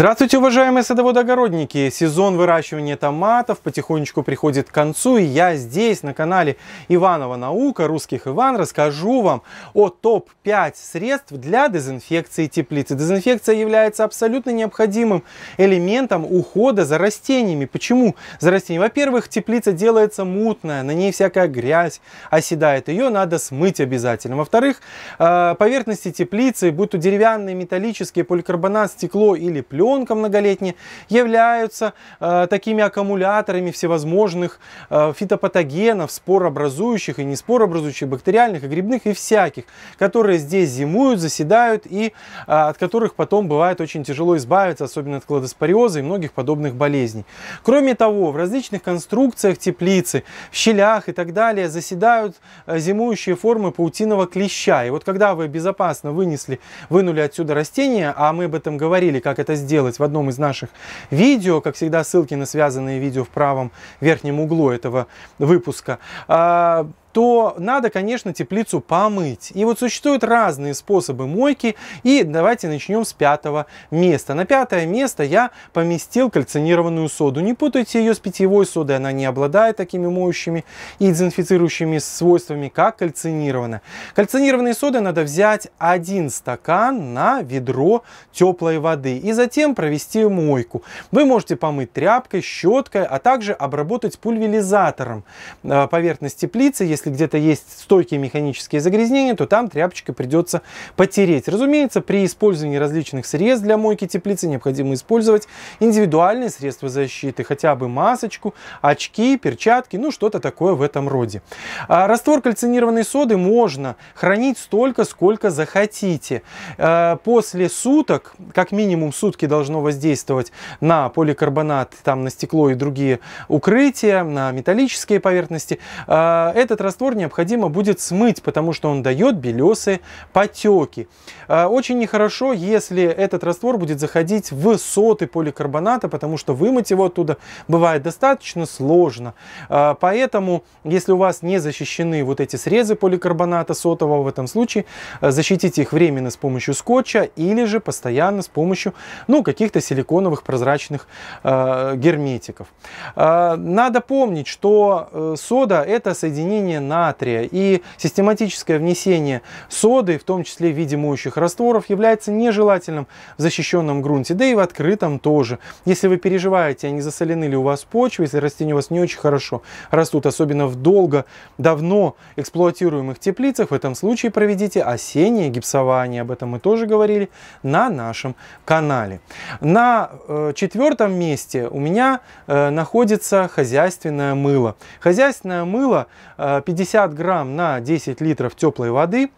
Здравствуйте, уважаемые садоводогородники! Сезон выращивания томатов потихонечку приходит к концу, и я здесь, на канале Иванова Наука, Русских Иван, расскажу вам о топ-5 средств для дезинфекции теплицы. Дезинфекция является абсолютно необходимым элементом ухода за растениями. Почему за растениями? Во-первых, теплица делается мутная, на ней всякая грязь оседает, ее надо смыть обязательно. Во-вторых, э, поверхности теплицы, будь то деревянные, металлические, поликарбонат, стекло или плен, гонка многолетняя, являются э, такими аккумуляторами всевозможных э, фитопатогенов, спорообразующих и не спорообразующих, бактериальных и грибных и всяких, которые здесь зимуют, заседают и э, от которых потом бывает очень тяжело избавиться, особенно от кладоспориоза и многих подобных болезней. Кроме того, в различных конструкциях теплицы, в щелях и так далее заседают э, зимующие формы паутиного клеща. И вот когда вы безопасно вынесли, вынули отсюда растения, а мы об этом говорили, как это сделать, сделать в одном из наших видео. Как всегда, ссылки на связанные видео в правом верхнем углу этого выпуска. А, то надо, конечно, теплицу помыть. И вот существуют разные способы мойки. И давайте начнем с пятого места. На пятое место я поместил кальцинированную соду. Не путайте ее с питьевой содой, она не обладает такими моющими и дезинфицирующими свойствами, как кальцинированная. Кальцинированные соды надо взять один стакан на ведро теплой воды и затем провести мойку. Вы можете помыть тряпкой, щеткой, а также обработать пульверизатором э, поверхность теплицы, если если где-то есть стойкие механические загрязнения, то там тряпочкой придется потереть. Разумеется, при использовании различных средств для мойки теплицы необходимо использовать индивидуальные средства защиты, хотя бы масочку, очки, перчатки, ну что-то такое в этом роде. А раствор кальцинированной соды можно хранить столько, сколько захотите. А, после суток, как минимум сутки должно воздействовать на поликарбонат, там на стекло и другие укрытия, на металлические поверхности, а, этот раствор раствор необходимо будет смыть, потому что он дает белесые потеки. А, очень нехорошо, если этот раствор будет заходить в соты поликарбоната, потому что вымыть его оттуда бывает достаточно сложно. А, поэтому, если у вас не защищены вот эти срезы поликарбоната сотового в этом случае, а, защитите их временно с помощью скотча или же постоянно с помощью ну, каких-то силиконовых прозрачных герметиков. Надо помнить, что э, сода это соединение натрия и систематическое внесение соды, в том числе в виде моющих растворов, является нежелательным в защищенном грунте, да и в открытом тоже. Если вы переживаете, они засолены ли у вас почвы, если растения у вас не очень хорошо растут, особенно в долго, давно эксплуатируемых теплицах, в этом случае проведите осеннее гипсование, об этом мы тоже говорили на нашем канале. На э, четвертом месте у меня э, находится хозяйственное мыло. Хозяйственное мыло э, 50 грамм на 10 литров теплой воды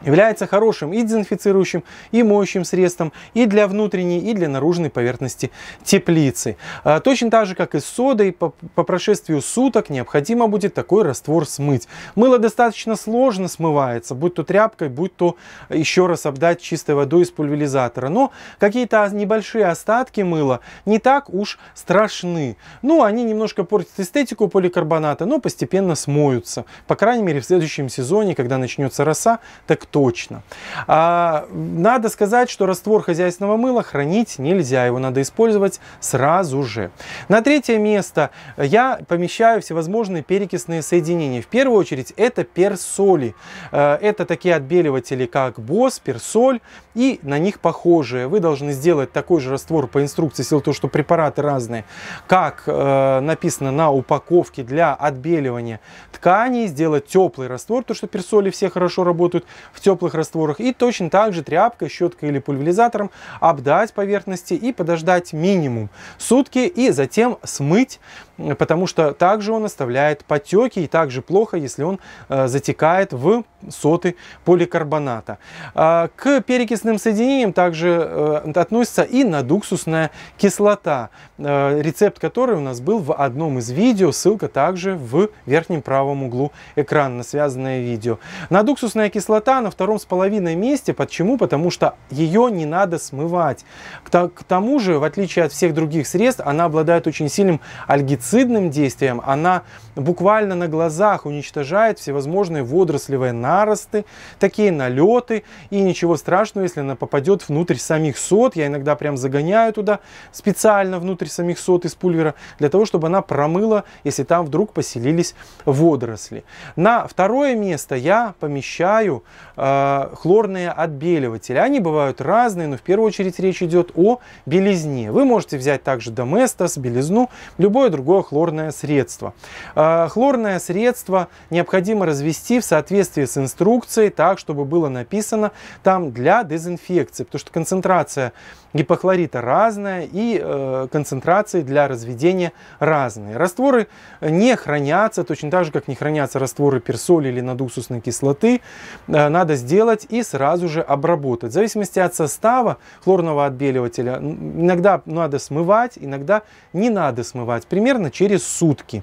является хорошим и дезинфицирующим, и моющим средством и для внутренней, и для наружной поверхности теплицы. А, точно так же, как и с содой, по, по прошествию суток необходимо будет такой раствор смыть. Мыло достаточно сложно смывается, будь то тряпкой, будь то э, еще раз обдать чистой водой из пульверизатора. Но какие-то небольшие остатки мыла не так уж страшны. Ну, они немножко портят эстетику поликарбоната, но постепенно смоются. По крайней мере, в следующем сезоне, когда начнется роса, так точно. А, надо сказать, что раствор хозяйственного мыла хранить нельзя, его надо использовать сразу же. На третье место я помещаю всевозможные перекисные соединения. В первую очередь это персоли. Э, это такие отбеливатели, как босс, персоль и на них похожие. Вы должны сделать такой же раствор по инструкции, сил то, что препараты разные, как э, написано на упаковке для отбеливания тканей, сделать теплый раствор, то, что персоли все хорошо работают, в теплых растворах. И точно так же тряпкой, щеткой или пульверизатором обдать поверхности и подождать минимум сутки и затем смыть потому что также он оставляет потеки и также плохо, если он э, затекает в соты поликарбоната. А, к перекисным соединениям также э, относится и надуксусная кислота, э, рецепт которой у нас был в одном из видео, ссылка также в верхнем правом углу экрана на связанное видео. Надуксусная кислота на втором с половиной месте, почему? Потому что ее не надо смывать. К тому же, в отличие от всех других средств, она обладает очень сильным альгицидом фунгицидным действием она буквально на глазах уничтожает всевозможные водорослевые наросты, такие налеты, и ничего страшного, если она попадет внутрь самих сот. Я иногда прям загоняю туда специально внутрь самих сот из пульвера, для того, чтобы она промыла, если там вдруг поселились водоросли. На второе место я помещаю э, хлорные отбеливатели. Они бывают разные, но в первую очередь речь идет о белизне. Вы можете взять также доместос, белизну, любое другое другое хлорное средство. А, хлорное средство необходимо развести в соответствии с инструкцией так, чтобы было написано там для дезинфекции, потому что концентрация гипохлорита разная и э, концентрации для разведения разные. Растворы не хранятся, точно так же, как не хранятся растворы персоли или надуксусной кислоты. Э, надо сделать и сразу же обработать. В зависимости от состава хлорного отбеливателя иногда надо смывать, иногда не надо смывать. Примерно примерно через сутки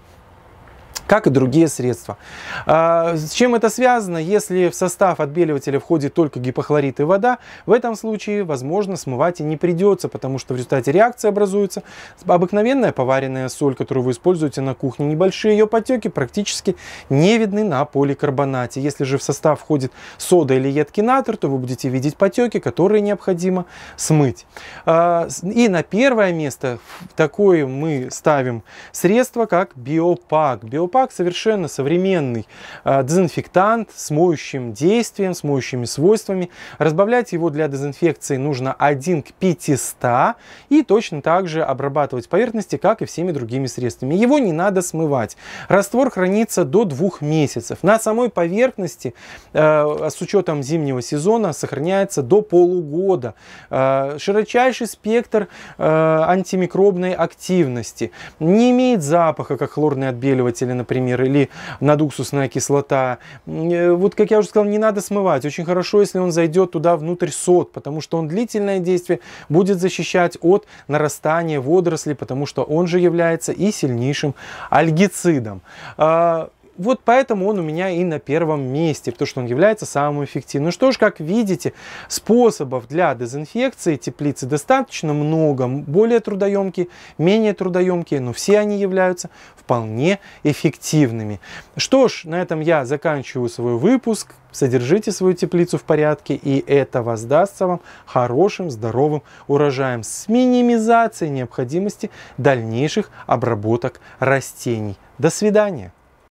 как и другие средства. А, с чем это связано? Если в состав отбеливателя входит только гипохлорит и вода, в этом случае, возможно, смывать и не придется, потому что в результате реакции образуется обыкновенная поваренная соль, которую вы используете на кухне. Небольшие ее потеки практически не видны на поликарбонате. Если же в состав входит сода или едкий натр, то вы будете видеть потеки, которые необходимо смыть. А, и на первое место такое мы ставим средство, как биопак. Биопак Леопак совершенно современный э, дезинфектант с моющим действием, с моющими свойствами. Разбавлять его для дезинфекции нужно 1 к 500 и точно так же обрабатывать поверхности, как и всеми другими средствами. Его не надо смывать. Раствор хранится до двух месяцев. На самой поверхности э, с учетом зимнего сезона сохраняется до полугода. Э, широчайший спектр антимикробной активности. Не имеет запаха, как хлорный отбеливатель картофеля, например, или надуксусная кислота. Э, вот, как я уже сказал, не надо смывать. Очень хорошо, если он зайдет туда внутрь сот, потому что он длительное действие будет защищать от нарастания водорослей, потому что он же является и сильнейшим альгицидом. А, вот поэтому он у меня и на первом месте, потому что он является самым эффективным. Ну что ж, как видите, способов для дезинфекции теплицы достаточно много. Более трудоемкие, менее трудоемкие, но все они являются вполне эффективными. Что ж, на этом я заканчиваю свой выпуск. Содержите свою теплицу в порядке, и это воздастся вам хорошим, здоровым урожаем с минимизацией необходимости дальнейших обработок растений. До свидания!